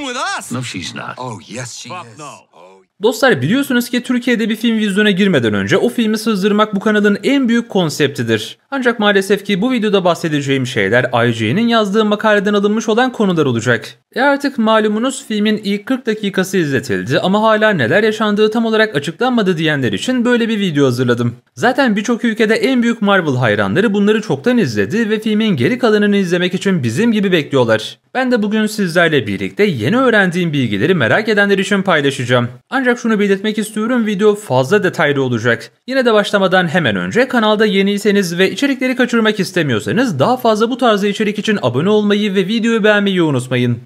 sleeping with us. No, she's not. Oh, yes, she Fuck is. No. Oh, Dostlar biliyorsunuz ki Türkiye'de bir film vizyona girmeden önce o filmi sızdırmak bu kanalın en büyük konseptidir. Ancak maalesef ki bu videoda bahsedeceğim şeyler IGN'in yazdığı makaleden alınmış olan konular olacak. E artık malumunuz filmin ilk 40 dakikası izletildi ama hala neler yaşandığı tam olarak açıklanmadı diyenler için böyle bir video hazırladım. Zaten birçok ülkede en büyük Marvel hayranları bunları çoktan izledi ve filmin geri kalanını izlemek için bizim gibi bekliyorlar. Ben de bugün sizlerle birlikte yeni öğrendiğim bilgileri merak edenler için paylaşacağım. Ancak şunu belirtmek istiyorum video fazla detaylı olacak. Yine de başlamadan hemen önce kanalda yeniyseniz ve İçerikleri kaçırmak istemiyorsanız daha fazla bu tarzda içerik için abone olmayı ve videoyu beğenmeyi unutmayın.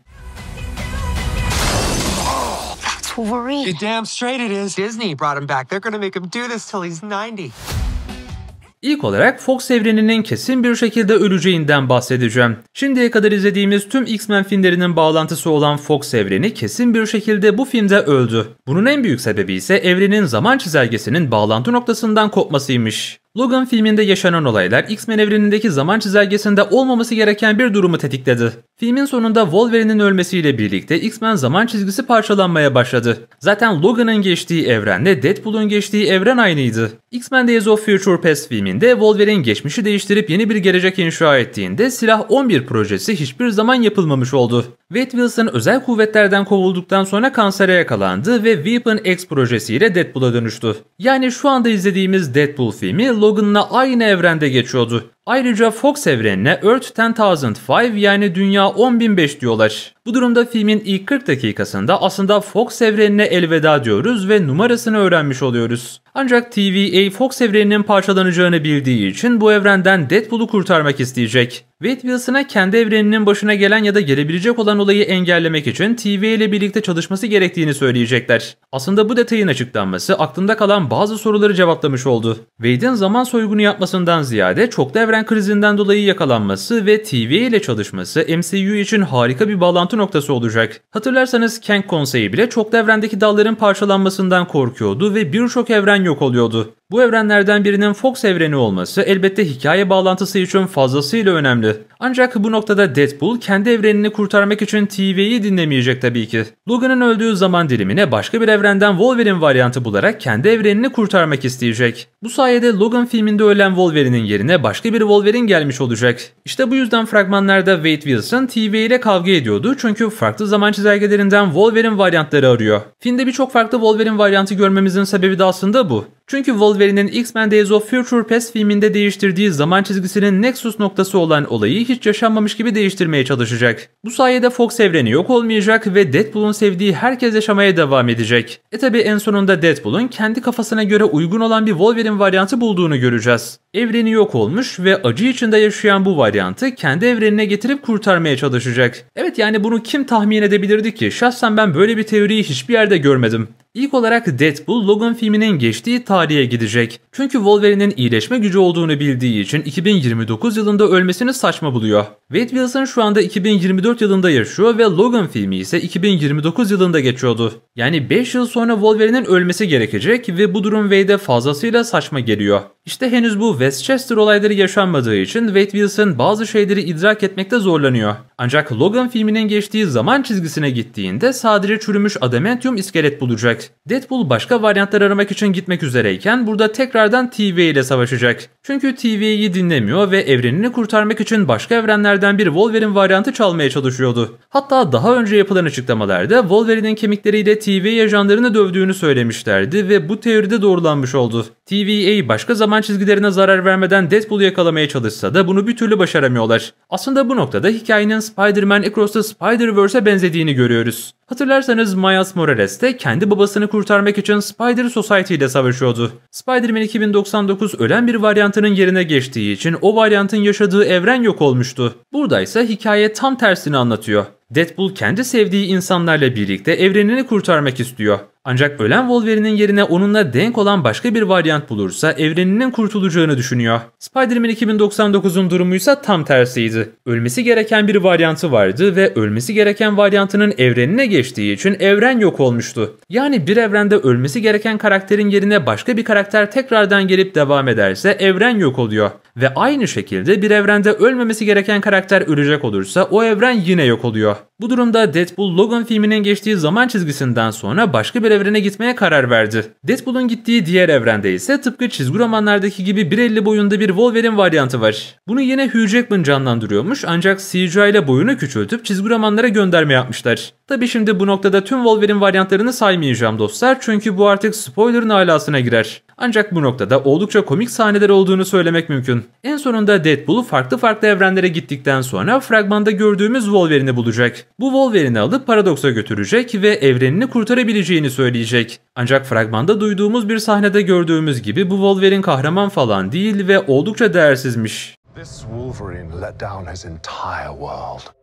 İlk olarak Fox evreninin kesin bir şekilde öleceğinden bahsedeceğim. Şimdiye kadar izlediğimiz tüm X-Men filmlerinin bağlantısı olan Fox evreni kesin bir şekilde bu filmde öldü. Bunun en büyük sebebi ise evrenin zaman çizelgesinin bağlantı noktasından kopmasıymış. Logan filminde yaşanan olaylar X-Men evrenindeki zaman çizelgesinde olmaması gereken bir durumu tetikledi. Filmin sonunda Wolverine'in ölmesiyle birlikte X-Men zaman çizgisi parçalanmaya başladı. Zaten Logan'ın geçtiği evrenle Deadpool'un geçtiği evren aynıydı. X-Men Days of Future Past filminde Wolverine geçmişi değiştirip yeni bir gelecek inşa ettiğinde Silah 11 projesi hiçbir zaman yapılmamış oldu. Wade Wilson özel kuvvetlerden kovulduktan sonra kansere yakalandı ve Weapon X projesiyle Deadpool'a dönüştü. Yani şu anda izlediğimiz Deadpool filmi Logan'la aynı evrende geçiyordu. Ayrıca Fox evrenine Earth 10005 yani Dünya 10005 diyorlar. Bu durumda filmin ilk 40 dakikasında aslında Fox evrenine elveda diyoruz ve numarasını öğrenmiş oluyoruz. Ancak TVA Fox evreninin parçalanacağını bildiği için bu evrenden Deadpool'u kurtarmak isteyecek. Wade Wilson'a kendi evreninin başına gelen ya da gelebilecek olan olayı engellemek için TVA ile birlikte çalışması gerektiğini söyleyecekler. Aslında bu detayın açıklanması aklında kalan bazı soruları cevaplamış oldu. Wade'in zaman soygunu yapmasından ziyade çoklu evren krizinden dolayı yakalanması ve TVA ile çalışması MCU için harika bir bağlantı bağlantı noktası olacak. Hatırlarsanız Kang konseyi bile çok evrendeki dalların parçalanmasından korkuyordu ve birçok evren yok oluyordu. Bu evrenlerden birinin Fox evreni olması elbette hikaye bağlantısı için fazlasıyla önemli. Ancak bu noktada Deadpool kendi evrenini kurtarmak için TV'yi dinlemeyecek tabii ki. Logan'ın öldüğü zaman dilimine başka bir evrenden Wolverine varyantı bularak kendi evrenini kurtarmak isteyecek. Bu sayede Logan filminde ölen Wolverine'in yerine başka bir Wolverine gelmiş olacak. İşte bu yüzden fragmanlarda Wade Wilson TV ile kavga ediyordu çünkü farklı zaman çizelgelerinden Wolverine varyantları arıyor. Filmde birçok farklı Wolverine varyantı görmemizin sebebi de aslında bu. Çünkü Wolverine'in X-Men Days of Future Past filminde değiştirdiği zaman çizgisinin Nexus noktası olan olayı hiç yaşanmamış gibi değiştirmeye çalışacak. Bu sayede Fox evreni yok olmayacak ve Deadpool'un sevdiği herkes yaşamaya devam edecek. E tabi en sonunda Deadpool'un kendi kafasına göre uygun olan bir Wolverine varyantı bulduğunu göreceğiz. Evreni yok olmuş ve acı içinde yaşayan bu varyantı kendi evrenine getirip kurtarmaya çalışacak. Evet yani bunu kim tahmin edebilirdi ki? Şahsen ben böyle bir teoriyi hiçbir yerde görmedim. İlk olarak Deadpool Logan filminin geçtiği tarihe gidecek. Çünkü Wolverine'in iyileşme gücü olduğunu bildiği için 2029 yılında ölmesini saçma buluyor. Wade Wilson şu anda 2024 yılında yaşıyor ve Logan filmi ise 2029 yılında geçiyordu. Yani 5 yıl sonra Wolverine'in ölmesi gerekecek ve bu durum Wade'e fazlasıyla saçma geliyor. İşte henüz bu Westchester olayları yaşanmadığı için Wade Wilson bazı şeyleri idrak etmekte zorlanıyor. Ancak Logan filminin geçtiği zaman çizgisine gittiğinde sadece çürümüş adamantium iskelet bulacak. Deadpool başka varyantlar aramak için gitmek üzereyken burada tekrardan TV ile savaşacak. Çünkü TV'yi dinlemiyor ve evrenini kurtarmak için başka evrenlerden bir Wolverine varyantı çalmaya çalışıyordu. Hatta daha önce yapılan açıklamalarda Wolverine'in kemikleriyle TV ajanlarını dövdüğünü söylemişlerdi ve bu teoride doğrulanmış oldu. TVA başka zaman çizgilerine zarar vermeden Deadpool'u yakalamaya çalışsa da bunu bir türlü başaramıyorlar. Aslında bu noktada hikayenin Spider-Man Across the Spider-Verse'e benzediğini görüyoruz. Hatırlarsanız Miles Morales de kendi babasını kurtarmak için Spider Society ile savaşıyordu. Spider-Man 2099 ölen bir varyantının yerine geçtiği için o varyantın yaşadığı evren yok olmuştu. Burada ise hikaye tam tersini anlatıyor. Deadpool kendi sevdiği insanlarla birlikte evrenini kurtarmak istiyor. Ancak ölen Wolverine'in yerine onunla denk olan başka bir varyant bulursa evreninin kurtulacağını düşünüyor. Spider-Man 2099'un durumu ise tam tersiydi. Ölmesi gereken bir varyantı vardı ve ölmesi gereken varyantının evrenine geçtiği için evren yok olmuştu. Yani bir evrende ölmesi gereken karakterin yerine başka bir karakter tekrardan gelip devam ederse evren yok oluyor. Ve aynı şekilde bir evrende ölmemesi gereken karakter ölecek olursa o evren yine yok oluyor. Bu durumda Deadpool Logan filminin geçtiği zaman çizgisinden sonra başka bir evrene gitmeye karar verdi. Deadpool'un gittiği diğer evrende ise tıpkı çizgi romanlardaki gibi 1.50 boyunda bir Wolverine varyantı var. Bunu yine Hugh Jackman canlandırıyormuş ancak CGI ile boyunu küçültüp çizgi romanlara gönderme yapmışlar. Tabi şimdi bu noktada tüm Wolverine varyantlarını saymayacağım dostlar çünkü bu artık spoiler'ın alasına girer. Ancak bu noktada oldukça komik sahneler olduğunu söylemek mümkün. En sonunda Deadpool farklı farklı evrenlere gittikten sonra fragmanda gördüğümüz Wolverine'i bulacak. Bu Wolverine'i alıp Paradox'a götürecek ve evrenini kurtarabileceğini söyleyecek. Ancak fragmanda duyduğumuz bir sahnede gördüğümüz gibi bu Wolverine kahraman falan değil ve oldukça değersizmiş. This Wolverine let down his entire world.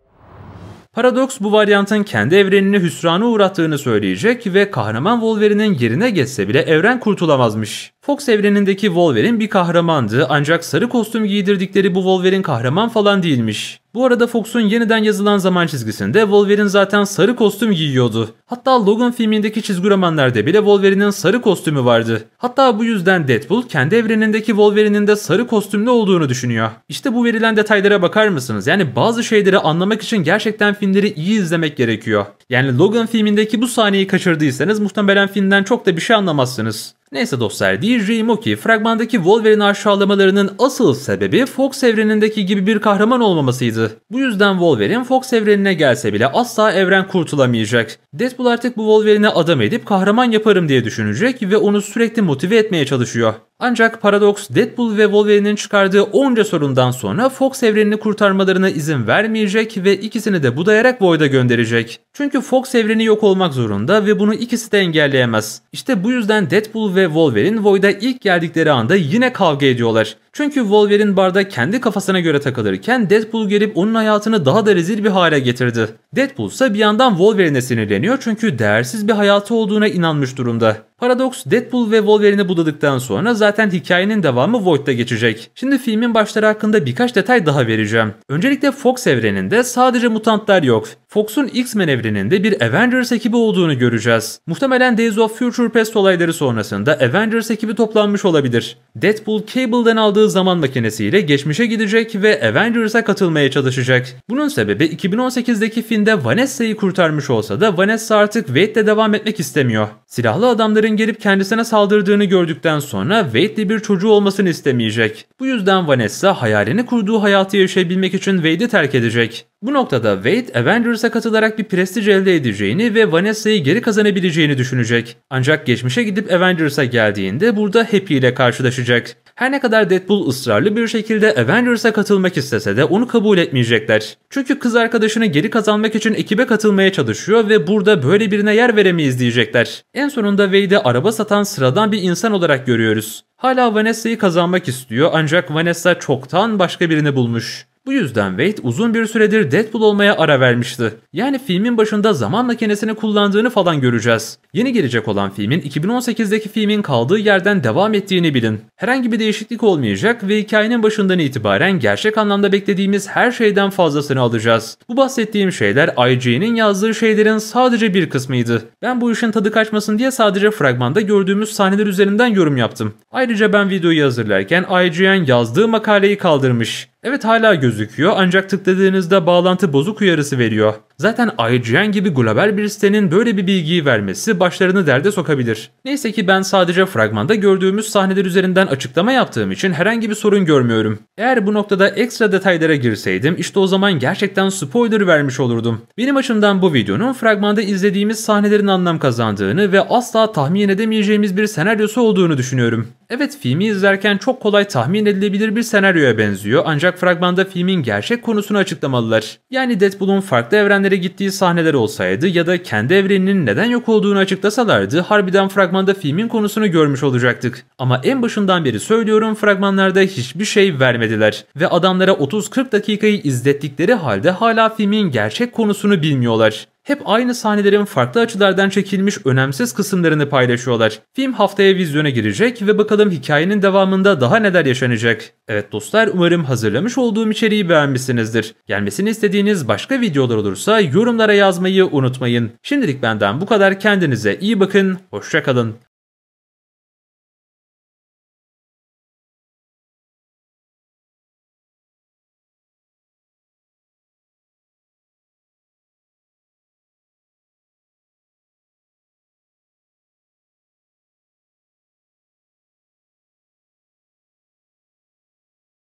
Paradox bu varyantın kendi evrenini hüsrana uğrattığını söyleyecek ve kahraman Wolverine'in yerine geçse bile evren kurtulamazmış. Fox evrenindeki Wolverine bir kahramandı ancak sarı kostüm giydirdikleri bu Wolverine kahraman falan değilmiş. Bu arada Fox'un yeniden yazılan zaman çizgisinde Wolverine zaten sarı kostüm giyiyordu. Hatta Logan filmindeki çizgi romanlarda bile Wolverine'in sarı kostümü vardı. Hatta bu yüzden Deadpool kendi evrenindeki Wolverine'in de sarı kostümlü olduğunu düşünüyor. İşte bu verilen detaylara bakar mısınız? Yani bazı şeyleri anlamak için gerçekten filmleri iyi izlemek gerekiyor. Yani Logan filmindeki bu sahneyi kaçırdıysanız muhtemelen filmden çok da bir şey anlamazsınız. Neyse dostlar DJ Moki fragmandaki Wolverine aşağılamalarının asıl sebebi Fox evrenindeki gibi bir kahraman olmamasıydı. Bu yüzden Wolverine Fox evrenine gelse bile asla evren kurtulamayacak. Deadpool artık bu Wolverine'e adam edip kahraman yaparım diye düşünecek ve onu sürekli motive etmeye çalışıyor. Ancak Paradox Deadpool ve Wolverine'in çıkardığı onca sorundan sonra Fox evrenini kurtarmalarına izin vermeyecek ve ikisini de budayarak Void'a gönderecek. Çünkü Fox evreni yok olmak zorunda ve bunu ikisi de engelleyemez. İşte bu yüzden Deadpool ve Wolverine Void'a ilk geldikleri anda yine kavga ediyorlar. Çünkü Wolverine barda kendi kafasına göre takılırken Deadpool gelip onun hayatını daha da rezil bir hale getirdi. Deadpool ise bir yandan Wolverine'e sinirleniyor çünkü değersiz bir hayatı olduğuna inanmış durumda. Paradox Deadpool ve Wolverine'i budadıktan sonra zaten hikayenin devamı Void'da geçecek. Şimdi filmin başları hakkında birkaç detay daha vereceğim. Öncelikle Fox evreninde sadece mutantlar yok. Fox'un X-Men evreninde bir Avengers ekibi olduğunu göreceğiz. Muhtemelen Days of Future Past olayları sonrasında Avengers ekibi toplanmış olabilir. Deadpool Cable'den aldığı zaman makinesiyle geçmişe gidecek ve Avengers'a katılmaya çalışacak. Bunun sebebi 2018'deki filmde Vanessa'yı kurtarmış olsa da Vanessa artık Wade'le devam etmek istemiyor. Silahlı adamların gelip kendisine saldırdığını gördükten sonra Wade'li bir çocuğu olmasını istemeyecek. Bu yüzden Vanessa hayalini kurduğu hayatı yaşayabilmek için Wade'i terk edecek. Bu noktada Wade Avengers'a katılarak bir prestij elde edeceğini ve Vanessa'yı geri kazanabileceğini düşünecek. Ancak geçmişe gidip Avengers'a geldiğinde burada Happy ile karşılaşacak. Her ne kadar Deadpool ısrarlı bir şekilde Avengers'a katılmak istese de onu kabul etmeyecekler. Çünkü kız arkadaşını geri kazanmak için ekibe katılmaya çalışıyor ve burada böyle birine yer veremeyiz diyecekler. En sonunda Wade'i araba satan sıradan bir insan olarak görüyoruz. Hala Vanessa'yı kazanmak istiyor ancak Vanessa çoktan başka birini bulmuş. Bu yüzden Wade uzun bir süredir Deadpool olmaya ara vermişti. Yani filmin başında zaman makinesini kullandığını falan göreceğiz. Yeni gelecek olan filmin 2018'deki filmin kaldığı yerden devam ettiğini bilin. Herhangi bir değişiklik olmayacak ve hikayenin başından itibaren gerçek anlamda beklediğimiz her şeyden fazlasını alacağız. Bu bahsettiğim şeyler IGN'in yazdığı şeylerin sadece bir kısmıydı. Ben bu işin tadı kaçmasın diye sadece fragmanda gördüğümüz sahneler üzerinden yorum yaptım. Ayrıca ben videoyu hazırlarken IGN yazdığı makaleyi kaldırmış. Evet hala gözüküyor ancak tıkladığınızda bağlantı bozuk uyarısı veriyor. Zaten IGN gibi global bir sitenin böyle bir bilgiyi vermesi başlarını derde sokabilir. Neyse ki ben sadece fragmanda gördüğümüz sahneler üzerinden açıklama yaptığım için herhangi bir sorun görmüyorum. Eğer bu noktada ekstra detaylara girseydim işte o zaman gerçekten spoiler vermiş olurdum. Benim açımdan bu videonun fragmanda izlediğimiz sahnelerin anlam kazandığını ve asla tahmin edemeyeceğimiz bir senaryosu olduğunu düşünüyorum. Evet filmi izlerken çok kolay tahmin edilebilir bir senaryoya benziyor ancak fragmanda filmin gerçek konusunu açıklamalılar. Yani Deadpool'un farklı evrenleri evrenlere gittiği sahneler olsaydı ya da kendi evreninin neden yok olduğunu açıklasalardı harbiden fragmanda filmin konusunu görmüş olacaktık. Ama en başından beri söylüyorum fragmanlarda hiçbir şey vermediler ve adamlara 30-40 dakikayı izlettikleri halde hala filmin gerçek konusunu bilmiyorlar. Hep aynı sahnelerin farklı açılardan çekilmiş önemsiz kısımlarını paylaşıyorlar. Film haftaya vizyona girecek ve bakalım hikayenin devamında daha neler yaşanacak. Evet dostlar umarım hazırlamış olduğum içeriği beğenmişsinizdir. Gelmesini istediğiniz başka videolar olursa yorumlara yazmayı unutmayın. Şimdilik benden bu kadar kendinize iyi bakın, hoşçakalın.